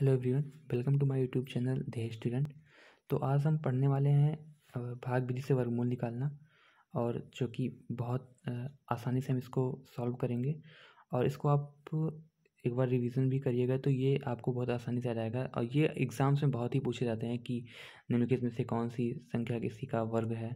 hello everyone welcome to my YouTube channel दे student तो आज हम पढ़ने वाले हैं भाग विधि से वर्गमूल निकालना और जो कि बहुत आसानी से हम इसको सॉल्व करेंगे और इसको आप एक बार रिवीजन भी करिएगा तो ये आपको बहुत आसानी से आ जाएगा और ये एग्ज़ाम्स में बहुत ही पूछे जाते हैं कि निम्नलिखित में से कौन सी संख्या किसी का वर्ग है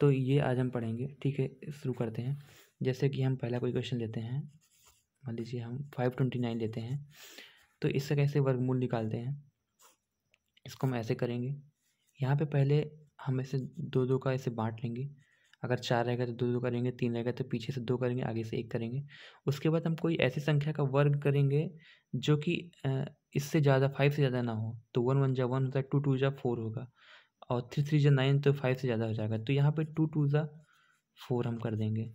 तो ये आज हम पढ़ेंगे ठीक है शुरू करते हैं जैसे कि हम पहला कोई क्वेश्चन लेते हैं मान लीजिए हम फाइव ट्वेंटी नाइन लेते हैं तो इससे कैसे वर्गमूल निकालते हैं इसको हम ऐसे करेंगे यहाँ पे पहले हम ऐसे दो दो का ऐसे बांट लेंगे अगर चार रहेगा तो दो दो करेंगे तीन रहेगा तो पीछे से दो करेंगे आगे से एक करेंगे उसके बाद हम कोई ऐसी संख्या का वर्ग करेंगे जो कि इससे ज़्यादा फाइव से ज़्यादा ना हो तो वन वन जा वन होता है टू टू जा फोर होगा और थ्री थ्री जा नाइन तो फाइव से ज़्यादा हो जाएगा तो यहाँ पर टू टू जा फोर हम कर देंगे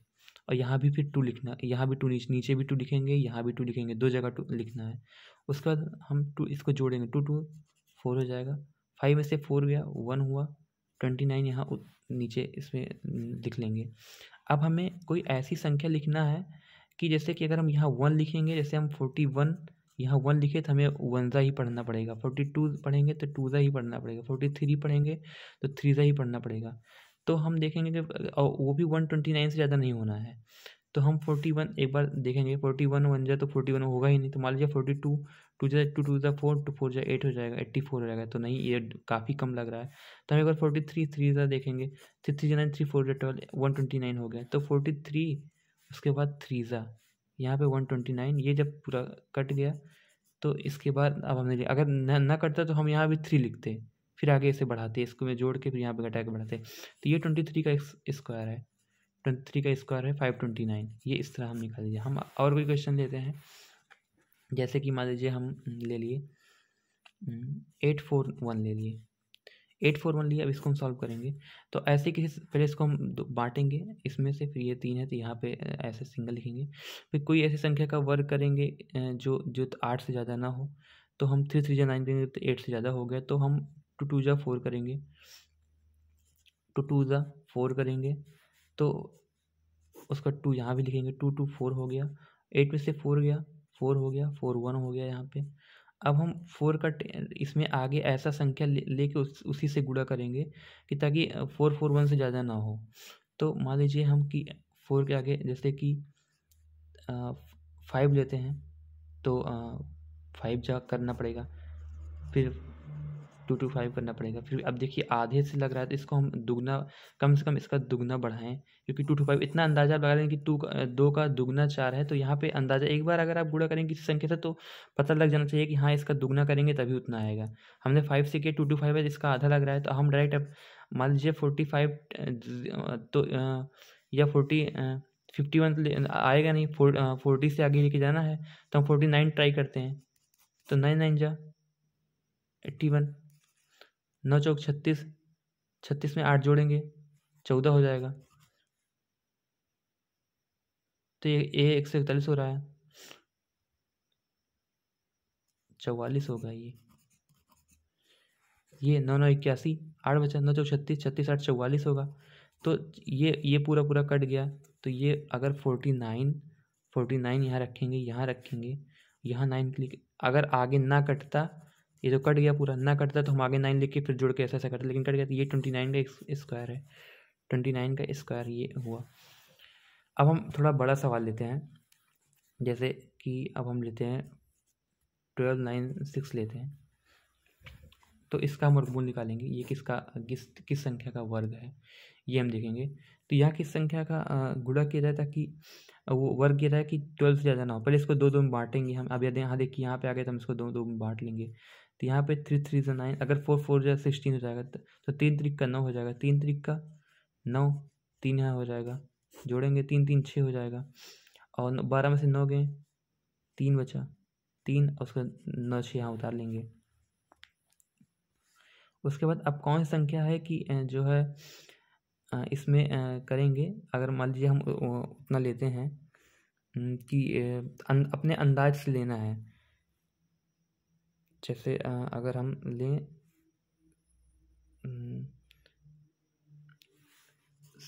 और यहाँ भी फिर टू लिखना यहाँ भी टू नीचे नीचे भी टू लिखेंगे यहाँ भी टू लिखेंगे दो जगह टू लिखना है उसके बाद हम टू इसको जोड़ेंगे टू टू फोर हो जाएगा फाइव में से फोर गया वन हुआ ट्वेंटी नाइन यहाँ नीचे इसमें लिख लेंगे अब हमें कोई ऐसी संख्या लिखना है कि जैसे कि अगर हम यहाँ वन लिखेंगे जैसे हम फोर्टी वन यहाँ वन लिखे तो हमें वनज़ा ही पढ़ना पड़ेगा फोर्टी टू पढ़ेंगे तो टू ही पढ़ना पड़ेगा फोर्टी थ्री पढ़ेंगे तो थ्री ज़ा ही पढ़ना पड़ेगा तो हम देखेंगे कि वो भी वन ट्वेंटी नाइन से ज़्यादा नहीं होना है तो हम फोर्टी वन एक बार देखेंगे फोर्टी वन वन जाए तो फोर्टी वन होगा ही नहीं तो मान लीजिए फोर्टी टू टू जाए टू टू ज़ा फोर टू तो फोर जाए एट हो जाएगा एट्टी फोर हो जाएगा तो नहीं ये काफ़ी कम लग रहा है तो हम एक बार फोर्टी थ्री थ्री ज़ा देखेंगे three three nine three four जाए ट्वेल्व वन ट्वेंटी नाइन हो गया तो फोर्टी थ्री उसके बाद थ्री ज़ा यहाँ पर वन ट्वेंटी नाइन ये जब पूरा कट गया तो इसके बाद अब हमने अगर न ना, कटता तो हम यहाँ भी थ्री लिखते फिर आगे इसे बढ़ाते हैं इसको में जोड़ के फिर यहाँ पे घटा के बढ़ाते हैं तो ये ट्वेंटी थ्री का स्क्वायर है ट्वेंटी थ्री का स्क्वायर है फाइव ट्वेंटी नाइन ये इस तरह हम निकाल लीजिए हम और कोई क्वेश्चन लेते हैं जैसे कि मान लीजिए हम ले लिए एट फोर वन ले लिए एट फोर वन लिए अब इसको हम सॉल्व करेंगे तो ऐसे किसी पहले इसको हम बांटेंगे इसमें से फिर ये तीन है तो यहाँ पे ऐसे सिंगल लिखेंगे फिर कोई ऐसी संख्या का वर्ग करेंगे जो जो आठ से ज़्यादा ना हो तो हम थ्री थ्री जो नाइन देंगे तो एट से ज़्यादा हो गया तो हम टू टू ज़ा फोर करेंगे टू टू ज़ा फोर करेंगे तो उसका टू यहाँ भी लिखेंगे टू टू फोर हो गया एट में से फोर गया फोर हो गया फोर वन हो गया यहाँ पे अब हम फोर का इसमें आगे ऐसा संख्या ले लेके उस, उसी से गुड़ा करेंगे कि ताकि फोर फोर वन से ज़्यादा ना हो तो मान लीजिए हम कि फोर के आगे जैसे कि फाइव लेते हैं तो फाइव जा करना पड़ेगा फिर टू टू फाइव करना पड़ेगा फिर अब देखिए आधे से लग रहा है तो इसको हम दुगना कम से कम इसका दुगना बढ़ाएं क्योंकि टू टू फाइव इतना अंदाजा आप लगा हैं कि टू दो का दुगना चार है तो यहाँ पे अंदाजा एक बार अगर आप गुड़ा करेंगे किसी संख्या से तो पता लग जाना चाहिए कि हाँ इसका दुगना करेंगे तभी उतना आएगा हमने फाइव से किया टू टू फाइव है इसका आधा लग रहा है तो हम डायरेक्ट अब मान लीजिए फोर्टी फाइव तो या फोर्टी फिफ्टी वन आएगा नहीं फोर्टी से आगे लेके जाना है तो हम फोर्टी नाइन ट्राई करते हैं तो नाइन नाइन जा एट्टी वन नौ चौक छत्तीस छत्तीस में आठ जोड़ेंगे चौदह हो जाएगा तो ये ए एक सौ इकतालीस हो रहा है चौवालीस होगा ये ये नौ नौ इक्यासी आठ बचा नौ चौक छत्तीस छत्तीस आठ चौवालीस होगा तो ये ये पूरा पूरा कट गया तो ये अगर फोर्टी नाइन फोर्टी नाइन यहाँ रखेंगे यहाँ रखेंगे यहाँ नाइन क्लिक अगर आगे ना कटता ये तो कट गया पूरा ना कटता तो हम आगे नाइन लिख के फिर जुड़ के ऐसा ऐसा करते लेकिन कट गया तो ये ट्वेंटी नाइन का स्क्वायर है ट्वेंटी नाइन का स्क्वायर ये हुआ अब हम थोड़ा बड़ा सवाल लेते हैं जैसे कि अब हम लेते हैं ट्वेल्व नाइन सिक्स लेते हैं तो इसका हम वर्गमूल निकालेंगे ये किसका किस किस संख्या का वर्ग है ये हम देखेंगे तो यहाँ किस संख्या का गुड़ा किया जाए ताकि वो वर्ग किया जाए कि ट्वेल्व से ज़्यादा ना हो पहले इसको दो दो में बांटेंगे हम अब यदि यहाँ देखिए यहाँ पे आ गए तो हम इसको दो दो में बांट लेंगे तो यहाँ पे थ्री तो थ्री जो नाइन अगर फोर फोर जो सिक्सटीन हो जाएगा तो, तो तीन तरीक का नौ हो जाएगा तीन तरीक का नौ तीन यहाँ हो जाएगा जोड़ेंगे तीन तीन छः हो जाएगा और बारह में से नौ गए तीन बचा तीन और उसका नौ छः यहाँ उतार लेंगे उसके बाद अब कौन सी संख्या है कि जो है इसमें करेंगे अगर मान लीजिए हम उतना लेते हैं कि अपने अंदाज से लेना है जैसे अगर हम लें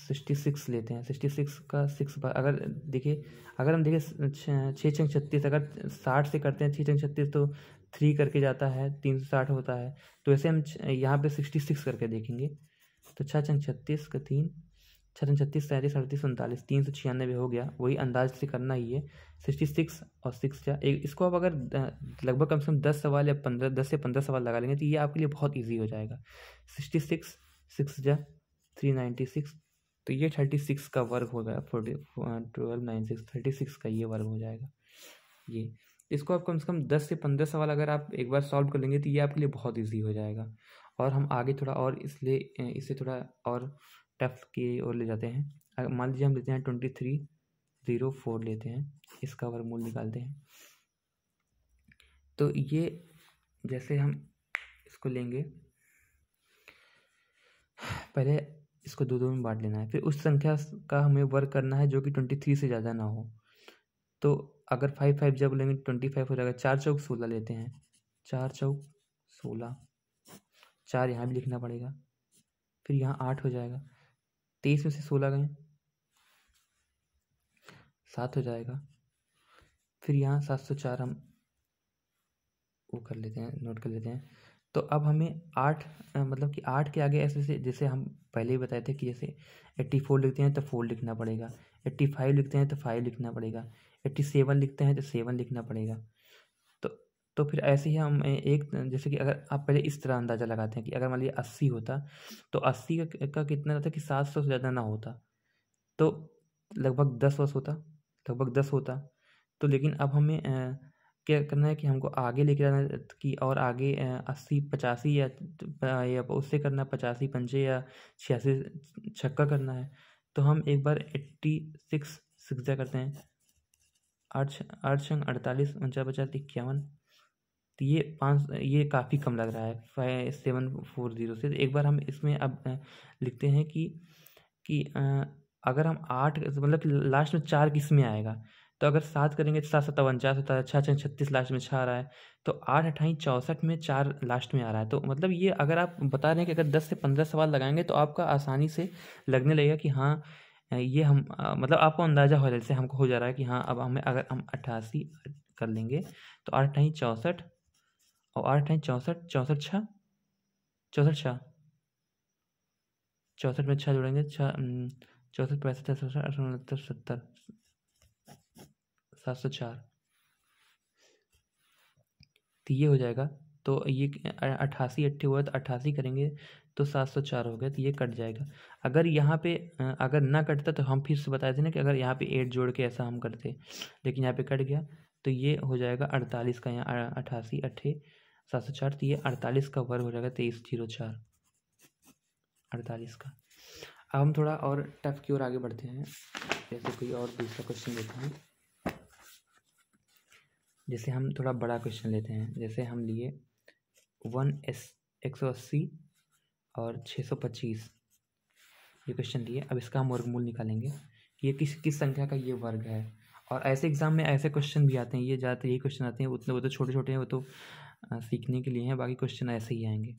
सिक्सटी सिक्स लेते हैं सिक्सटी सिक्स का सिक्स बार अगर देखिए अगर हम देखें छः छंग छत्तीस अगर साठ से करते हैं छः छंग छत्तीस तो थ्री करके जाता है तीन सौ साठ होता है तो ऐसे हम यहाँ पे सिक्सटी सिक्स करके देखेंगे तो छः छंग छत्तीस का तीन छतन छत्तीस सैंतीस अड़तीस उनतालीस तीन सौ छियानवे हो गया वही अंदाज से करना ही है सिक्सटी सिक्स और सिक्स या एक इसको आप अगर लगभग कम से कम दस सवाल या पंद्रह दस से पंद्रह सवाल लगा लेंगे तो ये आपके लिए बहुत ईजी हो जाएगा सिक्सटी सिक्स सिक्स जा थ्री नाइन्टी सिक्स तो ये थर्टी सिक्स का वर्ग हो गया forty twelve nine six thirty six का ये वर्ग हो जाएगा ये इसको आप कम से कम दस से पंद्रह सवाल अगर आप एक बार सॉल्व कर लेंगे तो ये आपके लिए बहुत ईजी हो जाएगा और हम आगे थोड़ा और इसलिए इसे थोड़ा और टफ की ओर ले जाते हैं मान लीजिए हम लेते हैं ट्वेंटी थ्री ज़ीरो फोर लेते हैं इसका वर्गमूल निकालते हैं तो ये जैसे हम इसको लेंगे पहले इसको दो दो में बांट लेना है फिर उस संख्या का हमें वर्क करना है जो कि ट्वेंटी थ्री से ज़्यादा ना हो तो अगर फाइव फाइव जब लेंगे ट्वेंटी फाइव हो जाएगा चार चौक सोलह लेते हैं चार चौक सोलह चार यहाँ भी लिखना पड़ेगा फिर यहाँ आठ हो जाएगा तेईस में से सोलह गए सात हो जाएगा फिर यहाँ सात सौ चार हम वो कर लेते हैं नोट कर लेते हैं तो अब हमें आठ मतलब कि आठ के आगे ऐसे से जैसे हम पहले ही बताए थे कि जैसे एट्टी फोर लिखते हैं तो फोर लिखना पड़ेगा एट्टी फाइव लिखते हैं तो फाइव लिखना पड़ेगा एट्टी सेवन लिखते हैं तो सेवन लिखना पड़ेगा तो फिर ऐसे ही हम एक जैसे कि अगर आप पहले इस तरह अंदाज़ा लगाते हैं कि अगर मान लीजिए अस्सी होता तो अस्सी का, कितना रहता कि सात सौ से ज़्यादा ना होता तो लगभग दस वर्ष होता लगभग दस होता तो लेकिन अब हमें क्या करना है कि हमको आगे लेके जाना है कि और आगे अस्सी पचासी या या उससे करना पचासी पंचे या छियासी छक्का करना है तो हम एक बार एट्टी सिक्स सिक्सा करते हैं आठ आठ छंग अड़तालीस उनचास पचास इक्यावन तो ये पाँच ये काफ़ी कम लग रहा है फाइव सेवन फोर ज़ीरो से एक बार हम इसमें अब लिखते हैं कि कि अगर हम आठ मतलब लास्ट में चार किस में आएगा तो अगर सात करेंगे तो सात सत्तावन चार सत्ता छः छः छत्तीस लास्ट में छः आ रहा है तो आठ अट्ठाईस चौंसठ में चार लास्ट में आ रहा है तो मतलब ये अगर आप बता रहे हैं कि अगर दस से पंद्रह सवाल लगाएंगे तो आपका आसानी से लगने लगेगा कि हाँ ये हम मतलब आपको अंदाज़ा हो जैसे हमको हो जा रहा है कि हाँ अब हमें अगर हम अट्ठासी कर लेंगे तो आठ अठाई चौंसठ और आठ है चौंसठ चौंसठ छः चौंसठ छः चौंसठ में छः जोड़ेंगे छः चौंसठ पैंसठ छः सौ अठारह उनहत्तर सत्तर सात सौ चार तो ये हो जाएगा तो ये अट्ठासी अट्ठे हुआ तो अट्ठासी करेंगे तो सात सौ चार हो गया तो ये कट जाएगा अगर यहाँ पे अगर ना कटता तो हम फिर से बताए थे ना कि अगर यहाँ पे एट जोड़ के ऐसा हम करते लेकिन यहाँ पे कट गया तो ये हो जाएगा अड़तालीस का यहाँ अट्ठासी अट्ठे सात सौ चार तो ये अड़तालीस का वर्ग हो जाएगा तेईस जीरो चार अड़तालीस का अब हम थोड़ा और टफ की ओर आगे बढ़ते हैं जैसे कोई और दूसरा क्वेश्चन लेते हैं जैसे हम थोड़ा बड़ा क्वेश्चन लेते हैं जैसे हम लिए वन एस एक सौ अस्सी और छः सौ पच्चीस ये क्वेश्चन लिए अब इसका हम वर्गमूल निकालेंगे ये किस किस संख्या का ये वर्ग है और ऐसे एग्जाम में ऐसे क्वेश्चन भी आते हैं ये ज़्यादातर यही क्वेश्चन आते हैं उतने वो तो छोटे छोटे हैं वो तो सीखने के लिए हैं बाकी क्वेश्चन ऐसे ही आएंगे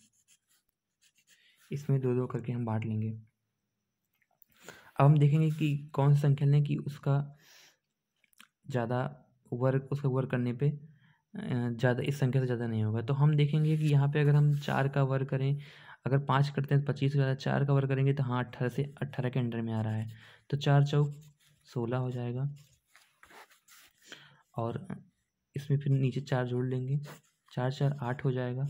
इसमें दो दो करके हम बांट लेंगे अब हम देखेंगे कि कौन सी संख्या लें कि उसका ज़्यादा वर्क उसका वर्क करने पे ज़्यादा इस संख्या से ज़्यादा नहीं होगा तो हम देखेंगे कि यहाँ पे अगर हम चार का वर्क करें अगर पाँच करते हैं तो पच्चीस से ज़्यादा चार का वर्क करेंगे तो हाँ अट्ठारह से अट्ठारह के अंडर में आ रहा है तो चार चौक सोलह हो जाएगा और इसमें फिर नीचे चार जोड़ लेंगे चार चार आठ हो जाएगा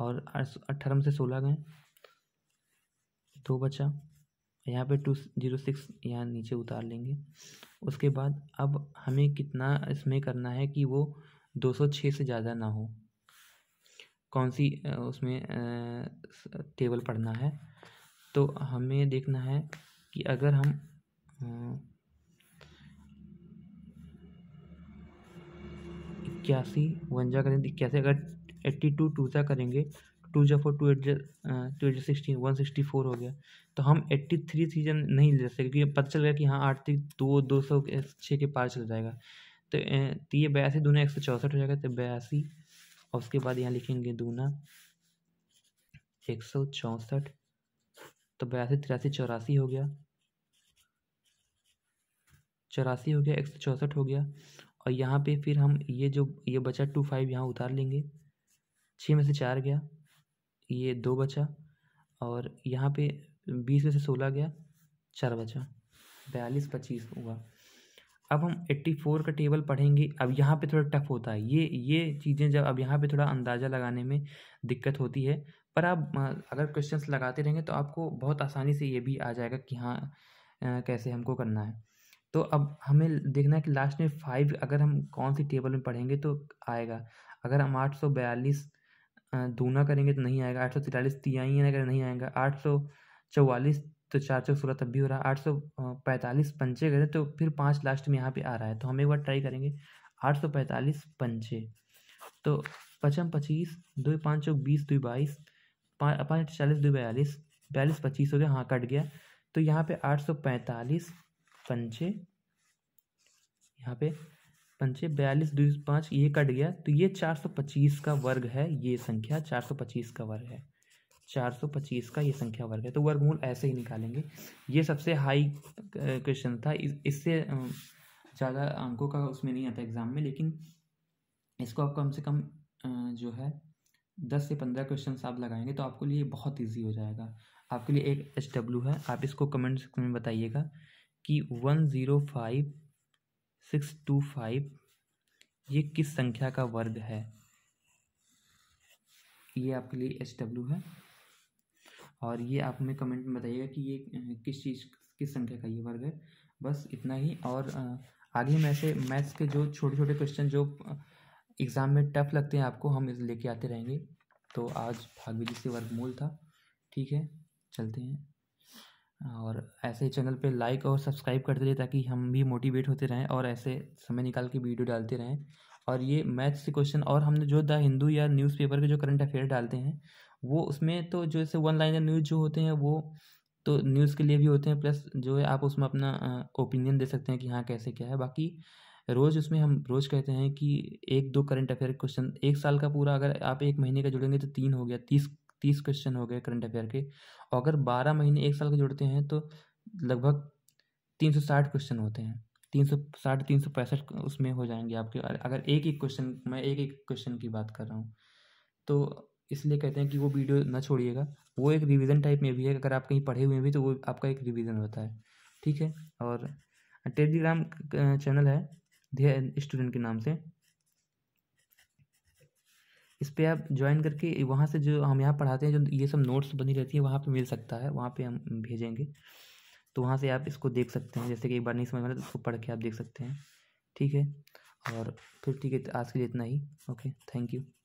और अट्ठारह में से सोलह गए दो बचा यहाँ पे टू जीरो सिक्स यहाँ नीचे उतार लेंगे उसके बाद अब हमें कितना इसमें करना है कि वो दो सौ छः से ज़्यादा ना हो कौन सी उसमें टेबल पढ़ना है तो हमें देखना है कि अगर हम इक्यासी वन जा करेंगे तो इक्यासी अगर एट्टी टू टू जा करेंगे टू जा फोर टू एट जा two eight sixty one sixty four हो गया तो हम एट्टी थ्री सीजन नहीं ले सकते क्योंकि पता चल गया कि हाँ आठ थ्री दो दो सौ छः के पार चल जाएगा तो तो ये बयासी दूना एक सौ चौंसठ हो जाएगा तो बयासी और उसके बाद यहाँ लिखेंगे दूना एक सौ चौंसठ तो बयासी तिरासी चौरासी हो गया चौरासी हो गया एक सौ चौंसठ हो गया और यहाँ पे फिर हम ये जो ये बचा टू फाइव यहाँ उतार लेंगे छः में से चार गया ये दो बचा और यहाँ पे बीस में से सोलह गया चार बचा बयालीस पच्चीस हुआ अब हम एट्टी फोर का टेबल पढ़ेंगे अब यहाँ पे थोड़ा टफ होता है ये ये चीज़ें जब अब यहाँ पे थोड़ा अंदाज़ा लगाने में दिक्कत होती है पर आप अगर क्वेश्चंस लगाते रहेंगे तो आपको बहुत आसानी से ये भी आ जाएगा कि हाँ कैसे हमको करना है तो अब हमें देखना है कि लास्ट में फाइव अगर हम कौन सी टेबल में पढ़ेंगे तो आएगा अगर हम आठ सौ बयालीस दूना करेंगे तो नहीं आएगा आठ सौ तिरालीस तिहाई अगर तो नहीं आएगा आठ सौ चौवालीस तो चार सौ सोलह तब भी हो रहा है आठ सौ पैंतालीस पंचे करें तो फिर पाँच लास्ट में यहाँ पे आ रहा है तो हम एक बार ट्राई करेंगे आठ सौ पैंतालीस पंचे तो पचम पच्चीस दो पाँच सौ बीस दो बाईस पाँच पाँच चालीस दो बयालीस बयालीस पच्चीस हो गया हाँ कट गया तो यहाँ पे आठ सौ पैंतालीस पंचे यहाँ पे पंचे बयालीस दो पाँच ये कट गया तो ये चार सौ पच्चीस का वर्ग है ये संख्या चार सौ पच्चीस का वर्ग है चार सौ पच्चीस का ये संख्या वर्ग है तो वर्गमूल ऐसे ही निकालेंगे ये सबसे हाई क्वेश्चन था इससे ज़्यादा अंकों का उसमें नहीं आता एग्ज़ाम में लेकिन इसको आप कम से कम जो है दस से पंद्रह क्वेश्चन आप लगाएंगे तो आपके लिए बहुत ईजी हो जाएगा आपके लिए एक एच डब्ल्यू है आप इसको कमेंट सेक्शन में बताइएगा कि one zero five six two five ये किस संख्या का वर्ग है ये आपके लिए एच डब्ल्यू है और ये आप हमें कमेंट में बताइएगा कि ये किस चीज़ किस संख्या का ये वर्ग है बस इतना ही और आगे हम ऐसे मैथ्स के जो छोटे छोटे क्वेश्चन जो एग्ज़ाम में टफ लगते हैं आपको हम लेके आते रहेंगे तो आज भाग्य जी से वर्गमूल था ठीक है चलते हैं और ऐसे ही चैनल पे लाइक और सब्सक्राइब करते रहिए ताकि हम भी मोटिवेट होते रहें और ऐसे समय निकाल के वीडियो डालते रहें और ये मैथ्स के क्वेश्चन और हमने जो द हिंदू या न्यूज़पेपर के जो करंट अफेयर डालते हैं वो उसमें तो जो जैसे वन लाइनर न्यूज़ जो होते हैं वो तो न्यूज़ के लिए भी होते हैं प्लस जो है आप उसमें अपना ओपिनियन दे सकते हैं कि हाँ कैसे क्या है बाकी रोज़ उसमें हम रोज़ कहते हैं कि एक दो करंट अफेयर क्वेश्चन एक साल का पूरा अगर आप एक महीने का जुड़ेंगे तो तीन हो गया तीस तीस क्वेश्चन हो गए करंट अफेयर के और अगर बारह महीने एक साल के जुड़ते हैं तो लगभग तीन सौ साठ क्वेश्चन होते हैं तीन सौ साठ तीन सौ पैंसठ उसमें हो जाएंगे आपके अगर एक एक क्वेश्चन मैं एक एक क्वेश्चन की बात कर रहा हूँ तो इसलिए कहते हैं कि वो वीडियो ना छोड़िएगा वो एक रिवीजन टाइप में भी है अगर आप कहीं पढ़े हुए भी तो वो आपका एक रिवीजन होता है ठीक है और टेलीग्राम चैनल है स्टूडेंट के नाम से इस पर आप ज्वाइन करके वहाँ से जो हम यहाँ पढ़ाते हैं जो ये सब नोट्स बनी रहती है वहाँ पर मिल सकता है वहाँ पर हम भेजेंगे तो वहाँ से आप इसको देख सकते हैं जैसे कि एक बार नहीं समझ में तो उसको पढ़ के आप देख सकते हैं ठीक है और फिर ठीक है आज के लिए इतना ही ओके थैंक यू